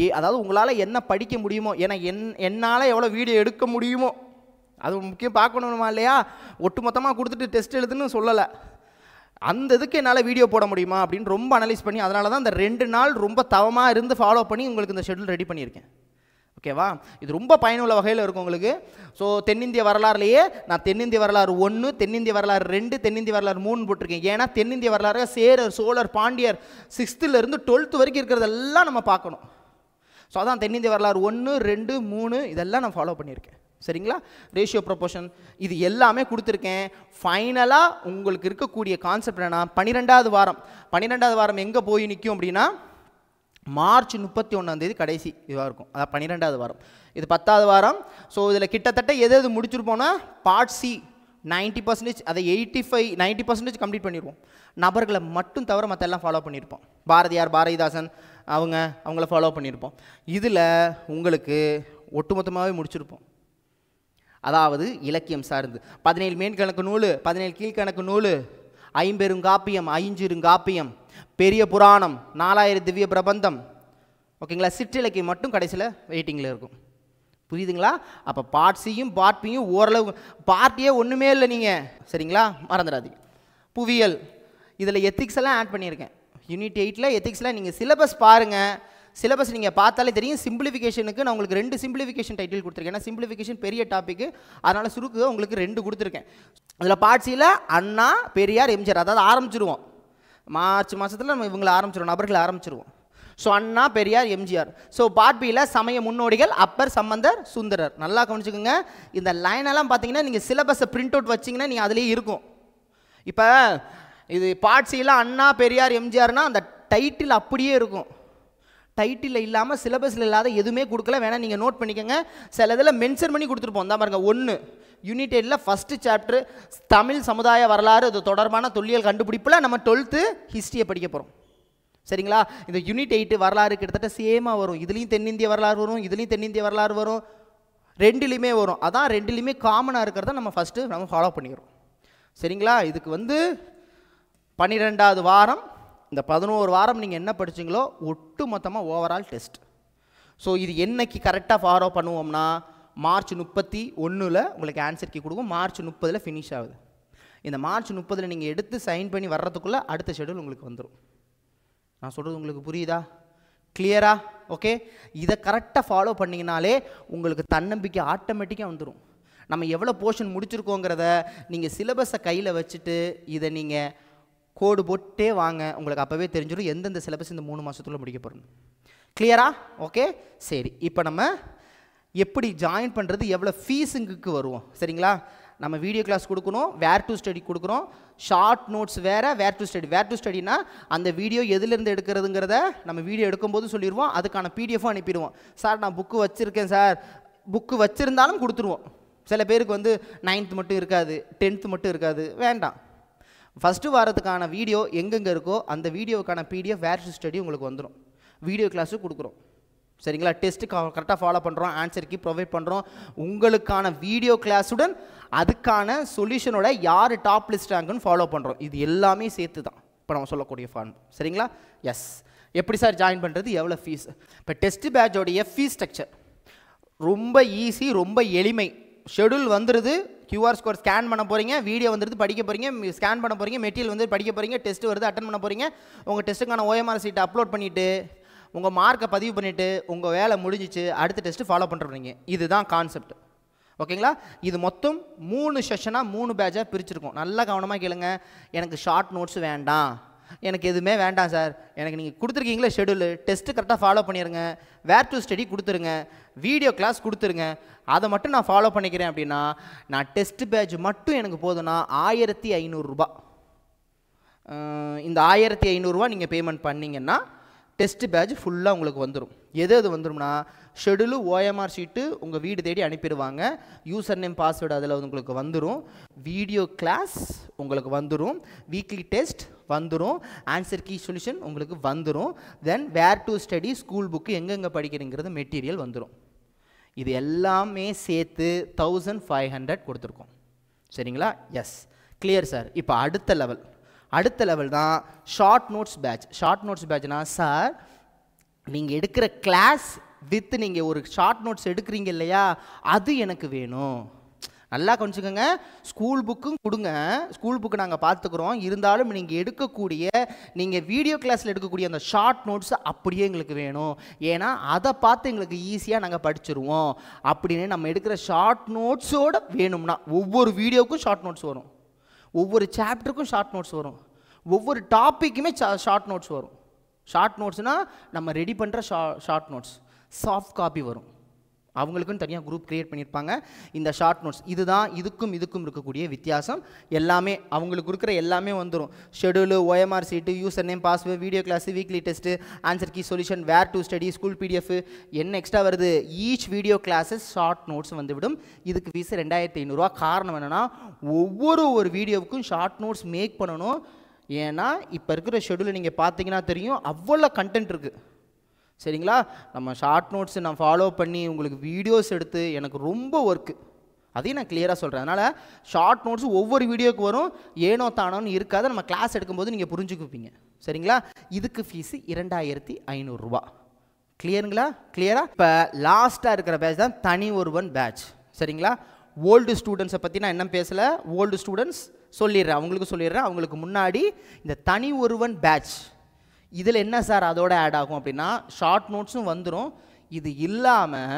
ஏ அதாவது உங்களால் என்ன படிக்க முடியுமோ ஏன்னா என் என்னால் எவ்வளோ வீடியோ எடுக்க முடியுமோ அது முக்கியம் பார்க்கணுமா இல்லையா ஒட்டுமொத்தமாக கொடுத்துட்டு டெஸ்ட் எழுதுன்னு சொல்லலை அந்த இதுக்கு என்னால் வீடியோ போட முடியுமா அப்படின்னு ரொம்ப அனலைஸ் பண்ணி அதனால தான் இந்த ரெண்டு நாள் ரொம்ப தவமாக இருந்து ஃபாலோ பண்ணி உங்களுக்கு இந்த ஷெட்யூல் ரெடி பண்ணியிருக்கேன் ஓகேவா இது ரொம்ப பயனுள்ள வகையில் இருக்கும் உங்களுக்கு ஸோ தென்னிந்திய வரலாறுலேயே நான் தென்னிந்திய வரலாறு ஒன்று தென்னிந்திய வரலாறு ரெண்டு தென்னிந்திய வரலாறு மூணு போட்டிருக்கேன் ஏன்னா தென்னிந்திய வரலாறு சேரர் சோழர் பாண்டியர் சிக்ஸ்த்துலேருந்து டுவெல்த்து வரைக்கும் இருக்கிறதெல்லாம் நம்ம பார்க்கணும் ஸோ அதான் தென்னிந்திய வரலாறு ஒன்று ரெண்டு மூணு இதெல்லாம் நான் ஃபாலோ பண்ணியிருக்கேன் சரிங்களா ரேஷியோ ப்ரொபோஷன் இது எல்லாமே கொடுத்துருக்கேன் ஃபைனலாக உங்களுக்கு இருக்கக்கூடிய கான்செப்ட் என்னென்னா பன்னிரெண்டாவது வாரம் பன்னிரெண்டாவது வாரம் எங்கே போய் நிற்கும் அப்படின்னா மார்ச் முப்பத்தி ஒன்றாந்தேதி கடைசி இதுவாக இருக்கும் அதாவது பன்னிரெண்டாவது வாரம் இது பத்தாவது வாரம் ஸோ இதில் கிட்டத்தட்ட எது எது முடிச்சிருப்போம்னா பார்ட் சி நைன்ட்டி பர்சன்டேஜ் அதை eighty five ninety percentage complete பண்ணிடுவோம் நபர்களை மட்டும் தவிர மற்ற எல்லாம் ஃபாலோ பண்ணியிருப்போம் பாரதியார் பாரதிதாசன் அவங்க அவங்கள ஃபாலோ பண்ணியிருப்போம் இதில் உங்களுக்கு ஒட்டுமொத்தமாகவே முடிச்சிருப்போம் அதாவது இலக்கியம் சார்ந்து பதினேழு மேன்கணக்கு நூல் பதினேழு கீழ்கணக்கு நூல் ஐம்பெருங்காப்பியம் ஐஞ்சிருங்காப்பியம் பெரிய புராணம் நாலாயிரம் திவ்ய பிரபந்தம் ஓகேங்களா சிற்றிலக்கியம் மட்டும் கடைசியில் வெயிட்டிங்கில் இருக்கும் புரியுதுங்களா அப்போ பார்ட் பாட்பியும் ஓரளவு பார்ட்டியே ஒன்றுமே இல்லை நீங்கள் சரிங்களா மறந்துடாதீங்க புவியியல் இதில் எத்திக்ஸ் எல்லாம் ஆட் பண்ணியிருக்கேன் யூனிட் எயிட்டில் எத்திக்ஸில் நீங்கள் சிலபஸ் பாருங்கள் சிலபஸ் நீங்கள் பார்த்தாலே தெரியும் சிம்பிளிஃபிகேஷனுக்கு நான் உங்களுக்கு ரெண்டு சிம்பிளிஃபிகேஷன் டைட்டில் கொடுத்துருக்கேன் ஏன்னா சிம்பிளிஃபிகேஷன் பெரிய டாப்பிக்கு அதனால் சுருக்கு உங்களுக்கு ரெண்டு கொடுத்துருக்கேன் அதில் பார்ட் அண்ணா பெரியார் எம்ஜிஆர் அதாவது ஆரம்பிச்சிருவோம் மார்ச் மாதத்தில் நம்ம இவங்களை ஆரம்பிச்சிருவோம் நபர்களை ஆரம்பிச்சிருவோம் ஸோ அண்ணா பெரியார் எம்ஜிஆர் ஸோ பார்பியில் சமய முன்னோடிகள் அப்பர் சம்பந்தர் சுந்தரர் நல்லா கவனிச்சுக்கோங்க இந்த லைனெல்லாம் பார்த்தீங்கன்னா நீங்கள் சிலபஸை பிரிண்ட் அவுட் வச்சிங்கன்னா நீங்கள் அதிலேயே இருக்கும் இப்போ இது பாட்சியில் அண்ணா பெரியார் எம்ஜிஆர்னால் அந்த டைட்டில் அப்படியே இருக்கும் டைட்டில் இல்லாமல் சிலபஸில் இல்லாத எதுவுமே கொடுக்கல வேணால் நீங்கள் நோட் பண்ணிக்கோங்க சில இதில் மென்ஷன் பண்ணி கொடுத்துருப்போம் தான் பாருங்கள் ஒன்று யூனிடெடில் ஃபஸ்ட்டு சாப்டர் தமிழ் சமுதாய வரலாறு அது தொடர்பான தொல்லியல் கண்டுபிடிப்பில் நம்ம டுவெல்த்து ஹிஸ்ட்ரியை படிக்க போகிறோம் சரிங்களா இந்த யூனிட் எயிட்டு வரலாறு கிட்டத்தட்ட சேமாக வரும் இதுலேயும் தென்னிந்திய வரலாறு வரும் இதுலேயும் தென்னிந்திய வரலாறு வரும் ரெண்டுலேயுமே வரும் அதான் ரெண்டுலேயுமே காமனாக இருக்கிறத நம்ம ஃபஸ்ட்டு நம்ம ஃபாலோ பண்ணிக்கிறோம் சரிங்களா இதுக்கு வந்து பன்னிரெண்டாவது வாரம் இந்த பதினோரு வாரம் நீங்கள் என்ன படிச்சிங்களோ ஒட்டு மொத்தமாக ஓவரால் டெஸ்ட் ஸோ இது என்னைக்கு கரெக்டாக ஃபாலோ பண்ணுவோம்னா மார்ச் முப்பத்தி ஒன்றில் உங்களுக்கு ஆன்சர் கீ கொடுக்கும் மார்ச் முப்பதில் ஃபினிஷ் ஆகுது இந்த மார்ச் முப்பதில் நீங்கள் எடுத்து சைன் பண்ணி வர்றதுக்குள்ளே அடுத்த ஷெடியூல் உங்களுக்கு வந்துடும் நான் சொல்கிறது உங்களுக்கு புரியுதா கிளியரா ஓகே இதை கரெக்டாக ஃபாலோ பண்ணிங்கனாலே உங்களுக்கு தன்னம்பிக்கை ஆட்டோமேட்டிக்காக வந்துடும் நம்ம எவ்வளோ போர்ஷன் முடிச்சிருக்கோங்கிறத நீங்கள் சிலபஸை கையில் வச்சுட்டு இதை நீங்கள் கோடு போட்டே வாங்க உங்களுக்கு அப்போவே தெரிஞ்சிடும் எந்தெந்த சிலபஸ் இந்த மூணு மாதத்துக்குள்ளே முடிக்க போகிறோம் கிளியரா ஓகே சரி இப்போ நம்ம எப்படி ஜாயின் பண்ணுறது எவ்வளோ ஃபீஸுங்குக்கு வருவோம் சரிங்களா நம்ம வீடியோ கிளாஸ் கொடுக்கணும் வேர் டு ஸ்டடி கொடுக்குறோம் ஷார்ட் நோட்ஸ் வேறு where to study where to ஸ்டடினா அந்த வீடியோ எதுலேருந்து எடுக்கிறதுங்கிறத நம்ம வீடியோ எடுக்கும்போது சொல்லிடுவோம் அதுக்கான பிடிஎஃபும் அனுப்பிடுவோம் சார் நான் புக்கு வச்சுருக்கேன் சார் புக்கு வச்சுருந்தாலும் கொடுத்துருவோம் சில பேருக்கு வந்து நைன்த்து மட்டும் இருக்காது டென்த்து மட்டும் இருக்காது வேண்டாம் ஃபஸ்ட்டு வாரத்துக்கான வீடியோ எங்கெங்கே இருக்கோ அந்த வீடியோவுக்கான பிடிஎஃப் வேர் டு ஸ்டடி உங்களுக்கு வந்துடும் வீடியோ கிளாஸும் கொடுக்குறோம் சரிங்களா டெஸ்ட்டு கரெக்டாக ஃபாலோ பண்ணுறோம் ஆன்சர் கீ ப்ரொவைட் பண்ணுறோம் உங்களுக்கான வீடியோ கிளாஸுடன் அதுக்கான சொல்யூஷனோட யார் டாப் லிஸ்ட் ஆங்குன்னு ஃபாலோ பண்ணுறோம் இது எல்லாமே சேர்த்து தான் இப்போ நம்ம சொல்லக்கூடிய ஃபார்ம் சரிங்களா எஸ் எப்படி சார் ஜாயின் பண்ணுறது எவ்வளோ ஃபீஸ் இப்போ டெஸ்ட் பேட்சோடைய ஃபீஸ் ஸ்ட்ரக்சர் ரொம்ப ஈஸி ரொம்ப எளிமை ஷெடியூல் வந்துடுது கியூஆர் ஸ்கோர் ஸ்கேன் பண்ண போகிறீங்க வீடியோ வந்துடுது படிக்க போகிறீங்க ஸ்கேன் பண்ண போகிறீங்க மெட்டீரியல் வந்து படிக்க போகிறீங்க டெஸ்ட் வருது அட்டன் பண்ண போகிறீங்க உங்கள் டெஸ்ட்டுக்கான ஓஎம்ஆர் சீட்டை அப்லோட் பண்ணிவிட்டு உங்கள் மார்க்கை பதிவு பண்ணிவிட்டு உங்கள் வேலை முடிஞ்சிச்சு அடுத்த டெஸ்ட்டு ஃபாலோ பண்ணுறீங்க இதுதான் கான்செப்ட் ஓகேங்களா இது மொத்தம் மூணு செஷனாக மூணு பேட்சாக பிரிச்சிருக்கோம் நல்லா கவனமாக கேளுங்க எனக்கு ஷார்ட் நோட்ஸ் வேண்டாம் எனக்கு எதுவுமே வேண்டாம் சார் எனக்கு நீங்கள் கொடுத்துருக்கீங்களே ஷெடியூல் டெஸ்ட்டு கரெக்டாக ஃபாலோ பண்ணிடுங்க வேர் டு ஸ்டடி கொடுத்துருங்க வீடியோ கிளாஸ் கொடுத்துருங்க அதை மட்டும் நான் ஃபாலோ பண்ணிக்கிறேன் அப்படின்னா நான் டெஸ்ட்டு பேட்ச் மட்டும் எனக்கு போதும்னா ஆயிரத்தி ஐநூறுரூபா இந்த ஆயிரத்தி ஐநூறுரூவா நீங்கள் பேமெண்ட் பண்ணிங்கன்னா டெஸ்ட்டு பேட்ச் ஃபுல்லாக உங்களுக்கு வந்துடும் எது எது வந்துடும்னா ஷெடியூலு ஓஎம்ஆர் ஷீட்டு உங்கள் வீடு தேடி அனுப்பிடுவாங்க யூசர் நேம் பாஸ்வேர்டு அதில் உங்களுக்கு வந்துடும் வீடியோ கிளாஸ் உங்களுக்கு வந்துடும் வீக்லி டெஸ்ட் வந்துடும் ஆன்சர் கீ சொல்யூஷன் உங்களுக்கு வந்துடும் then where to study school book எங்கெங்கே படிக்கிறீங்கிறது மெட்டீரியல் வந்துடும் இது எல்லாமே சேர்த்து தௌசண்ட் ஃபைவ் ஹண்ட்ரட் கொடுத்துருக்கோம் சரிங்களா எஸ் கிளியர் சார் இப்போ அடுத்த லெவல் அடுத்த லெவல் தான் short notes batch short notes பேட்ச்னா சார் நீங்கள் எடுக்கிற கிளாஸ் வித் நீங்கள் ஒரு ஷார்ட் நோட்ஸ் எடுக்கிறீங்க இல்லையா அது எனக்கு வேணும் நல்லா கொஞ்சிக்கோங்க ஸ்கூல் புக்கும் கொடுங்க ஸ்கூல் புக்கு நாங்கள் பார்த்துக்குறோம் இருந்தாலும் நீங்கள் எடுக்கக்கூடிய நீங்கள் வீடியோ கிளாஸில் எடுக்கக்கூடிய அந்த ஷார்ட் நோட்ஸ் அப்படியே எங்களுக்கு வேணும் ஏன்னா அதை பார்த்து எங்களுக்கு ஈஸியாக நாங்கள் படிச்சிருவோம் அப்படின்னு நம்ம எடுக்கிற ஷார்ட் நோட்ஸோடு வேணும்னா ஒவ்வொரு வீடியோவுக்கும் ஷார்ட் நோட்ஸ் வரும் ஒவ்வொரு சாப்டருக்கும் ஷார்ட் நோட்ஸ் வரும் ஒவ்வொரு டாப்பிக்குமே ஷார்ட் நோட்ஸ் வரும் ஷார்ட் நோட்ஸ்னால் நம்ம ரெடி பண்ணுற ஷா ஷார்ட் நோட்ஸ் சாஃப்ட் காப்பி வரும் அவங்களுக்குன்னு தனியாக குரூப் க்ரியேட் பண்ணியிருப்பாங்க இந்த ஷார்ட் நோட்ஸ் இதுதான் இதுக்கும் இதுக்கும் இருக்கக்கூடிய வித்தியாசம் எல்லாமே அவங்களுக்கு இருக்கிற எல்லாமே வந்துடும் schedule OMR sheet user name password video class weekly test answer key solution where to study school PDF என்ன எக்ஸ்ட்ரா வருது each video classes short notes வந்துவிடும் இதுக்கு ஃபீஸ் ரெண்டாயிரத்தி ஐநூறுரூவா காரணம் என்னென்னா ஒவ்வொரு ஒரு வீடியோவுக்கும் ஷார்ட் நோட்ஸ் மேக் பண்ணணும் ஏன்னா இப்போ இருக்கிற ஷெடியூலை நீங்கள் பார்த்தீங்கன்னா தெரியும் அவ்வளோ கண்டென்ட் இருக்குது சரிங்களா நம்ம ஷார்ட் நோட்ஸ் நான் ஃபாலோ பண்ணி உங்களுக்கு வீடியோஸ் எடுத்து எனக்கு ரொம்ப ஒர்க்கு அதையும் நான் கிளியராக சொல்கிறேன் அதனால் ஷார்ட் நோட்ஸ் ஒவ்வொரு வீடியோக்கு வரும் ஏனோ தானோன்னு இருக்காது நம்ம கிளாஸ் எடுக்கும்போது நீங்கள் புரிஞ்சுக்குப்பீங்க சரிங்களா இதுக்கு ஃபீஸு இரண்டாயிரத்தி ஐநூறுரூவா கிளியருங்களா கிளியராக இப்போ லாஸ்ட்டாக இருக்கிற பேட்ச் தான் தனி ஒருவன் பேட்ச் சரிங்களா ஓல்டு ஸ்டூடெண்ட்ஸை பற்றி நான் என்ன பேசலை ஓல்டு ஸ்டூடெண்ட்ஸ் சொல்லிடுறேன் அவங்களுக்கு சொல்லிடுறேன் அவங்களுக்கு முன்னாடி இந்த தனி ஒருவன் பேட்ச் இதில் என்ன சார் அதோட ஆட் ஆகும் அப்படின்னா ஷார்ட் நோட்ஸும் வந்துடும் இது இல்லாமல்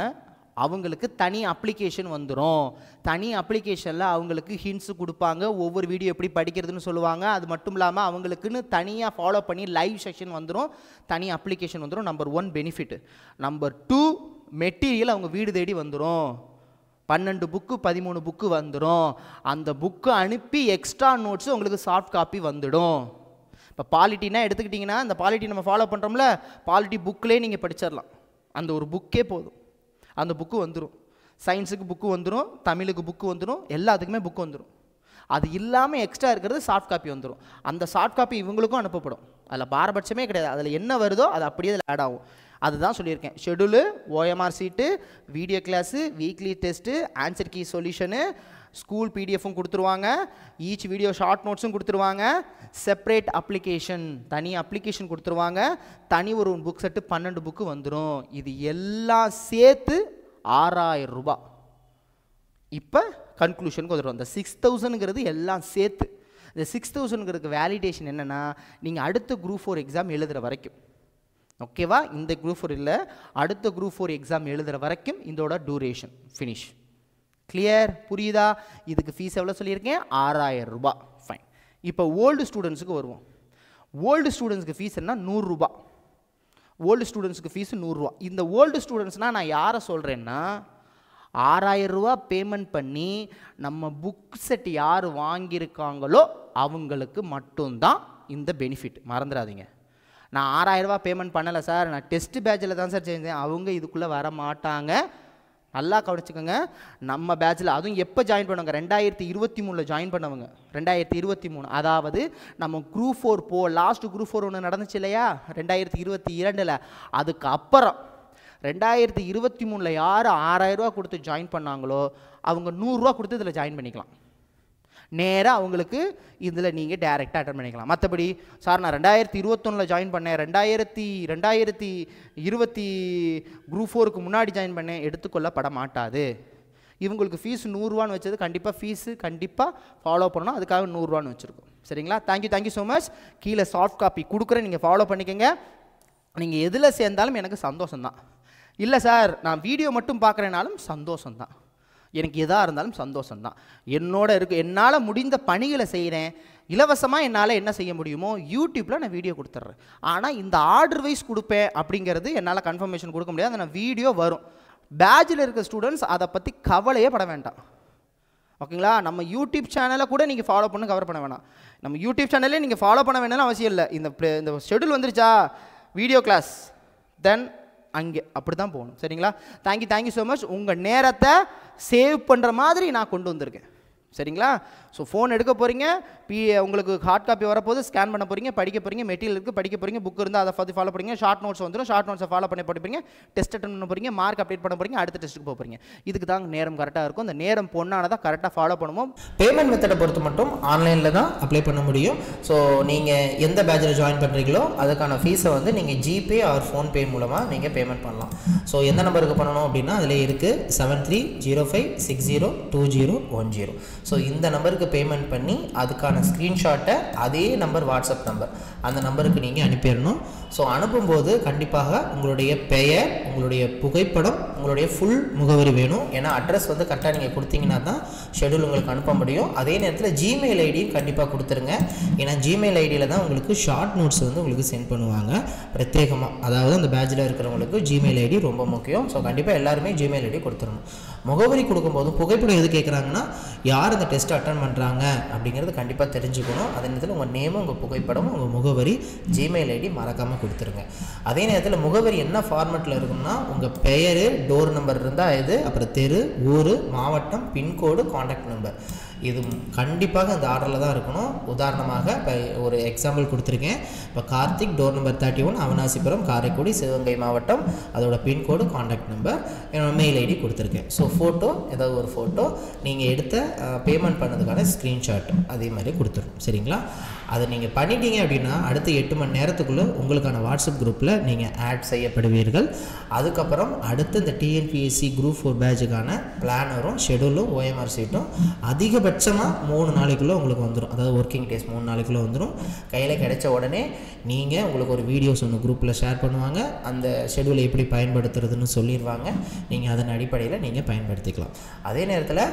அவங்களுக்கு தனி அப்ளிகேஷன் வந்துடும் தனி அப்ளிகேஷனில் அவங்களுக்கு ஹின்ஸு கொடுப்பாங்க ஒவ்வொரு வீடியோ எப்படி படிக்கிறதுன்னு சொல்லுவாங்க அது மட்டும் இல்லாமல் அவங்களுக்குன்னு தனியாக ஃபாலோ பண்ணி லைவ் செஷன் வந்துடும் தனி அப்ளிகேஷன் வந்துடும் number one benefit number two material அவங்க வீடு தேடி வந்துடும் பன்னெண்டு புக்கு பதிமூணு புக்கு வந்துடும் அந்த புக்கு அனுப்பி எக்ஸ்ட்ரா நோட்ஸு உங்களுக்கு சாஃப்ட் காப்பி வந்துடும் இப்போ பாலிட்டினா எடுத்துக்கிட்டிங்கன்னா அந்த பாலிட்டி நம்ம ஃபாலோ பண்ணுறோம்ல பாலிட்டி புக்கிலே நீங்கள் படிச்சிடலாம் அந்த ஒரு புக்கே போதும் அந்த புக்கு வந்துடும் சயின்ஸுக்கு புக்கு வந்துடும் தமிழுக்கு புக்கு வந்துடும் எல்லாத்துக்குமே புக்கு வந்துடும் அது இல்லாமல் எக்ஸ்ட்ரா இருக்கிறது சாஃப்ட் காப்பி வந்துடும் அந்த சாஃப்ட் காப்பி இவங்களுக்கும் அனுப்பப்படும் அதில் பாரபட்சமே கிடையாது அதில் என்ன வருதோ அது அப்படியே அதில் ஆட் ஆகும் அதுதான் சொல்லியிருக்கேன் schedule OMR sheet video class weekly test answer key solution school பிடிஎஃப்பும் கொடுத்துருவாங்க ஈச் வீடியோ ஷார்ட் நோட்ஸும் கொடுத்துருவாங்க செப்பரேட் அப்ளிகேஷன் தனி அப்ளிகேஷன் கொடுத்துருவாங்க தனி ஒரு புக் செட்டு பன்னெண்டு புக்கு வந்துடும் இது எல்லாம் சேர்த்து ஆறாயிரம் ரூபா இப்போ கன்க்ளூஷனுக்கு வந்துடும் இந்த சிக்ஸ் தௌசண்ட்ங்கிறது எல்லாம் சேர்த்து இந்த சிக்ஸ் தௌசண்ட்ங்கிறதுக்கு வேலிடேஷன் என்னென்னா நீங்கள் அடுத்த குரூப் ஃபோர் எக்ஸாம் எழுதுகிற வரைக்கும் ஓகேவா இந்த குரூப் ஃபோர் இல்லை அடுத்த குரூப் ஃபோர் எக்ஸாம் எழுதுகிற வரைக்கும் இதோட டூரேஷன் ஃபினிஷ் கிளியர் புரியுதா இதுக்கு ஃபீஸ் எவ்வளோ சொல்லியிருக்கேன் ஆறாயிரம் ரூபா ஃபைன் இப்போ ஓல்டு ஸ்டூடெண்ட்ஸுக்கு வருவோம் ஓல்டு ஸ்டூடெண்ட்ஸுக்கு ஃபீஸ் என்ன நூறுரூபா ஓல்டு ஸ்டூடெண்ட்ஸுக்கு ஃபீஸ் நூறுரூவா இந்த ஓல்டு ஸ்டூடெண்ட்ஸ்னால் நான் யாரை சொல்கிறேன்னா ரூபா பேமெண்ட் பண்ணி நம்ம புக் செட் யார் வாங்கியிருக்காங்களோ அவங்களுக்கு மட்டும்தான் இந்த பெனிஃபிட் மறந்துடாதீங்க நான் ஆறாயிரரூபா பேமெண்ட் பண்ணலை சார் நான் டெஸ்ட் பேட்சில் தான் சார் செஞ்சேன் அவங்க இதுக்குள்ளே வர மாட்டாங்க நல்லா கவனிச்சுக்கோங்க நம்ம பேட்சில் அதுவும் எப்போ ஜாயின் பண்ணுவாங்க ரெண்டாயிரத்தி இருபத்தி மூணில் ஜாயின் பண்ணவங்க ரெண்டாயிரத்தி இருபத்தி மூணு அதாவது நம்ம குரூப் ஃபோர் போ லாஸ்ட் குரூப் ஃபோர் ஒன்று நடந்துச்சு இல்லையா ரெண்டாயிரத்தி இருபத்தி இரண்டில் அதுக்கு அப்புறம் ரெண்டாயிரத்தி இருபத்தி மூணில் யார் ஆறாயிரரூவா கொடுத்து ஜாயின் பண்ணாங்களோ அவங்க நூறுரூவா கொடுத்து இதில் ஜாயின் பண்ணிக்கலாம் நேராக அவங்களுக்கு இதில் நீங்கள் டேரெக்டாக அட்டன் பண்ணிக்கலாம் மற்றபடி சார் நான் ரெண்டாயிரத்தி இருபத்தொன்னில் ஜாயின் பண்ணேன் ரெண்டாயிரத்தி ரெண்டாயிரத்தி இருபத்தி குரூப் ஃபோருக்கு முன்னாடி ஜாயின் பண்ணேன் எடுத்துக்கொள்ளப்பட மாட்டாது இவங்களுக்கு ஃபீஸ் நூறுரூவான்னு வச்சது கண்டிப்பாக ஃபீஸு கண்டிப்பாக ஃபாலோ பண்ணணும் அதுக்காக நூறுரூவான்னு வச்சுருக்கோம் சரிங்களா தேங்க்யூ தேங்க்யூ ஸோ மச் கீழே சாஃப்ட் காப்பி கொடுக்குறேன் நீங்கள் ஃபாலோ பண்ணிக்கோங்க நீங்கள் எதில் சேர்ந்தாலும் எனக்கு சந்தோஷம்தான் இல்லை சார் நான் வீடியோ மட்டும் பார்க்குறேனாலும் சந்தோஷம்தான் எனக்கு எதாக இருந்தாலும் சந்தோஷம்தான் என்னோட இருக்கு என்னால் முடிந்த பணிகளை செய்கிறேன் இலவசமாக என்னால் என்ன செய்ய முடியுமோ யூடியூப்பில் நான் வீடியோ கொடுத்துட்றேன் ஆனால் இந்த ஆர்டர் வைஸ் கொடுப்பேன் அப்படிங்கிறது என்னால் கன்ஃபர்மேஷன் கொடுக்க முடியாது நான் வீடியோ வரும் பேஜில் இருக்க ஸ்டூடெண்ட்ஸ் அதை பற்றி கவலையே பட வேண்டாம் ஓகேங்களா நம்ம யூடியூப் சேனலை கூட நீங்கள் ஃபாலோ பண்ணி கவர் பண்ண வேணாம் நம்ம யூடியூப் சேனல்லே நீங்கள் ஃபாலோ பண்ண வேணாலும் அவசியம் இல்லை இந்த இந்த ஷெடியூல் வந்துருச்சா வீடியோ கிளாஸ் தென் அங்கே அப்படி தான் போகணும் சரிங்களா தேங்க்யூ தேங்க்யூ ஸோ மச் உங்கள் நேரத்தை சேவ் பண்ணுற மாதிரி நான் கொண்டு வந்திருக்கேன் சரிங்களா ஸோ ஃபோன் எடுக்க போகிறீங்க பி உங்களுக்கு ஹார்ட் காப்பி வரப்போது ஸ்கேன் பண்ண போகிறீங்க படிக்க போகிறீங்க மெட்டீரியல் இருக்குது படிக்க போகிறீங்க புக் இருந்தால் அதை பார்த்து ஃபாலோ பண்ணுறீங்க ஷார்ட் நோட்ஸ் வந்துடும் ஷார்ட் நோட்ஸை ஃபாலோ பண்ணி படிப்பீங்க டெஸ்ட் அட்டன் பண்ண போகிறீங்க மார்க் அப்டேட் பண்ண போகிறீங்க அடுத்த டெஸ்ட்டுக்கு போக போகிறீங்க இதுக்கு தான் நேரம் கரெக்டாக இருக்கும் அந்த நேரம் பொண்ணானதாக கரெக்டாக ஃபாலோ பண்ணுவோம் பேமெண்ட் மெத்தடை பொறுத்து மட்டும் ஆன்லைனில் தான் அப்ளை பண்ண முடியும் ஸோ நீங்கள் எந்த பேட்சில் ஜாயின் பண்ணுறீங்களோ அதுக்கான ஃபீஸை வந்து நீங்கள் ஜிபே ஆர் ஃபோன்பே மூலமாக நீங்கள் பேமெண்ட் பண்ணலாம் ஸோ எந்த நம்பருக்கு பண்ணணும் அப்படின்னா அதில் இருக்குது seven three zero five six zero two zero one zero so இந்த நம்பருக்கு பேமெண்ட் பண்ணி அதுக்கான ஸ்க்ரீன்ஷாட்டை அதே நம்பர் வாட்ஸ்அப் நம்பர் அந்த நம்பருக்கு நீங்கள் அனுப்பிடணும் ஸோ அனுப்பும்போது கண்டிப்பாக உங்களுடைய பெயர் உங்களுடைய புகைப்படம் உங்களுடைய ஃபுல் முகவரி வேணும் ஏன்னா அட்ரஸ் வந்து கரெக்டாக நீங்கள் கொடுத்தீங்கன்னா தான் ஷெடியூல் உங்களுக்கு அனுப்ப முடியும் அதே நேரத்தில் ஜிமெயில் ஐடியும் கண்டிப்பாக கொடுத்துருங்க ஏன்னா ஜிமெயில் ஐடியில் தான் உங்களுக்கு ஷார்ட் நோட்ஸ் வந்து உங்களுக்கு சென்ட் பண்ணுவாங்க பிரத்யேகமாக அதாவது அந்த பேட்சில் இருக்கிறவங்களுக்கு ஜிமெயில் ஐடி ரொம்ப முக்கியம் ஸோ கண்டிப்பாக எல்லாருமே ஜிமெயில் ஐடி கொடுத்துடணும் முகவரி கொடுக்கும்போது புகைப்படம் எது கேட்குறாங்கன்னா யார் அந்த டெஸ்ட் அட்டன் பண்ணுறாங்க அப்படிங்கிறது கண்டிப்பாக தெரிஞ்சுக்கணும் அதே நேரத்தில் உங்கள் நேமும் உங்கள் புகைப்படமும் உங்கள் முகவரி ஜிமெயில் ஐடி மறக்காமல் கொடுத்துருங்க அதே நேரத்தில் முகவரி என்ன ஃபார்மெட்டில் இருக்கும்னா உங்கள் பெயர் டோர் நம்பர் இருந்தால் இது அப்புறம் தெரு ஊர் மாவட்டம் பின்கோடு காண்டாக்ட் நம்பர் இது கண்டிப்பாக அந்த ஆர்டரில் தான் இருக்கணும் உதாரணமாக இப்போ ஒரு எக்ஸாம்பிள் கொடுத்துருக்கேன் இப்போ Karthik door number thirty one Avanashipuram Karaikudi Sivaganga மாவட்டம் அதோட பின்கோடு காண்டாக்ட் நம்பர் என்னோட மெயில் ஐடி கொடுத்துருக்கேன் ஸோ ஃபோட்டோ ஏதாவது ஒரு ஃபோட்டோ நீங்கள் எடுத்த பேமெண்ட் பண்ணதுக்கான ஸ்க்ரீன்ஷாட்டும் அதே மாதிரி கொடுத்துரும் சரிங்களா அதை நீங்கள் பண்ணிட்டீங்க அப்படின்னா அடுத்த எட்டு மணி நேரத்துக்குள்ளே உங்களுக்கான வாட்ஸ்அப் குரூப்பில் நீங்கள் ஆட் செய்யப்படுவீர்கள் அதுக்கப்புறம் அடுத்து இந்த டிஎன்பிஎஸ்சி குரூப் ஃபோர் பேட்சுக்கான பிளான் வரும் ஷெடியூலும் ஓஎம்ஆர் சீட்டும் அதிகபட்சமாக மூணு நாளைக்குள்ளே உங்களுக்கு வந்துடும் அதாவது ஒர்க்கிங் டேஸ் மூணு நாளைக்குள்ளே வந்துடும் கையில் கிடைச்ச உடனே நீங்கள் உங்களுக்கு ஒரு வீடியோஸ் ஒன்று குரூப்பில் ஷேர் பண்ணுவாங்க அந்த ஷெடியூல் எப்படி பயன்படுத்துறதுன்னு சொல்லிடுவாங்க நீங்கள் அதன் அடிப்படையில் நீங்கள் பயன்படுத்திக்கலாம் அதே நேரத்தில்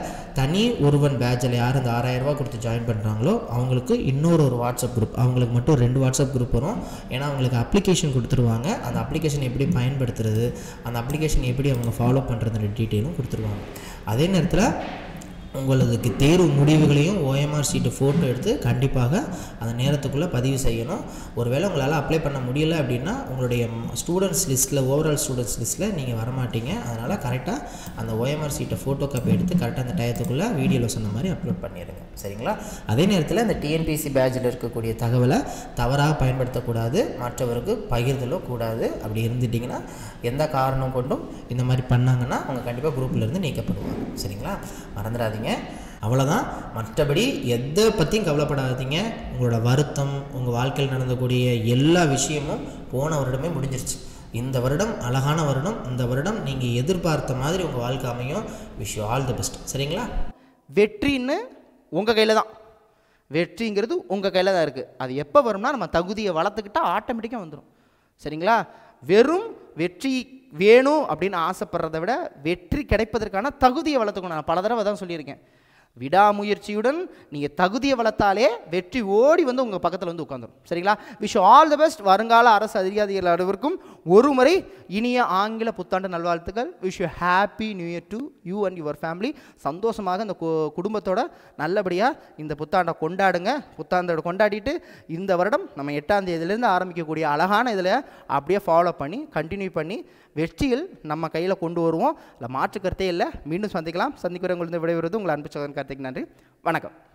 தனி ஒருவன் பேஜில் யார் இந்த ஆறாயிரரூபா கொடுத்து ஜாயின் பண்ணுறாங்களோ அவங்களுக்கு இன்னொரு ஒரு வாட்ஸ்அப் வாட்ஸ்அப் குரூப் அவங்களுக்கு மட்டும் ரெண்டு வாட்ஸ்அப் குரூப் வரும் ஏன்னா அவங்களுக்கு அப்ளிகேஷன் கொடுத்துருவாங்க அந்த அப்ளிகேஷன் எப்படி பயன்படுத்துறது அந்த அப்ளிகேஷன் எப்படி அவங்க ஃபாலோ பண்ணுறதுன்ற டீட்டெயிலும் கொடுத்துருவாங்க அதே நேரத்தில் உங்களுக்கு தேர்வு முடிவுகளையும் ஓஎம்ஆர் சீட்டு ஃபோட்டோ எடுத்து கண்டிப்பாக அந்த நேரத்துக்குள்ளே பதிவு செய்யணும் ஒருவேளை உங்களால் அப்ளை பண்ண முடியலை அப்படின்னா உங்களுடைய ஸ்டூடெண்ட்ஸ் லிஸ்ட்டில் ஓவரால் ஸ்டூடெண்ட்ஸ் லிஸ்ட்டில் நீங்கள் வரமாட்டீங்க அதனால் கரெக்டாக அந்த ஓஎம்ஆர் சீட்டை ஃபோட்டோ காப்பி எடுத்து கரெக்டாக அந்த டயத்துக்குள்ளே வீடியோவில் சொன்ன மாதிரி அப்லோட் பண்ணிடுங்க சரிங்களா அதே நேரத்தில் அந்த டிஎன்பிசி பேஜில் இருக்கக்கூடிய தகவலை தவறாக பயன்படுத்தக்கூடாது மற்றவருக்கு பகிர்தலோ கூடாது அப்படி இருந்துட்டிங்கன்னா எந்த காரணம் கொண்டும் இந்த மாதிரி பண்ணாங்கன்னா அவங்க கண்டிப்பாக குரூப்பில் இருந்து நீக்கப்படுவாங்க சரிங்களா மறந்துடாதீங்க பண்ணிக்காதீங்க அவ்வளோதான் மற்றபடி எதை பற்றியும் கவலைப்படாதீங்க உங்களோட வருத்தம் உங்கள் வாழ்க்கையில் நடந்தக்கூடிய எல்லா விஷயமும் போன வருடமே முடிஞ்சிருச்சு இந்த வருடம் அழகான வருடம் இந்த வருடம் நீங்கள் எதிர்பார்த்த மாதிரி உங்கள் வாழ்க்கை அமையும் wish you all the best சரிங்களா வெற்றின்னு உங்கள் கையில் தான் வெற்றிங்கிறது உங்கள் கையில் தான் இருக்குது அது எப்போ வரும்னா நம்ம தகுதியை வளர்த்துக்கிட்டால் ஆட்டோமேட்டிக்காக வந்துடும் சரிங்களா வெறும் வெற்றி வேணும் அப்படின்னு ஆசைப்படுறத விட வெற்றி கிடைப்பதற்கான தகுதியை வளர்த்துக்கணும் நான் பல தடவை தான் சொல்லியிருக்கேன் விடாமுயற்சியுடன் நீங்கள் தகுதியை வளர்த்தாலே வெற்றி ஓடி வந்து உங்கள் பக்கத்தில் வந்து உட்காந்துரும் சரிங்களா விஷ் ஆல் த பெஸ்ட் வருங்கால அரசு அதிகாரிகள் அனைவருக்கும் ஒரு முறை இனிய ஆங்கில புத்தாண்டு நல்வாழ்த்துக்கள் wish you happy new year to you and your family சந்தோஷமாக இந்த குடும்பத்தோட நல்லபடியாக இந்த புத்தாண்டை கொண்டாடுங்க புத்தாண்டோட கொண்டாடிட்டு இந்த வருடம் நம்ம எட்டாம் தேதியிலேருந்து ஆரம்பிக்கக்கூடிய அழகான இதில் அப்படியே ஃபாலோ பண்ணி கண்டினியூ பண்ணி வெற்றியில் நம்ம கையில் கொண்டு வருவோம் இல்லை மாற்றுக்கருத்தே இல்லை மீண்டும் சந்திக்கலாம் சந்திக்கிறவங்களுக்கு விடைபெறுவது உங்களை அன்பு சகோதரன் கார்த்திக் நன்றி வணக்கம்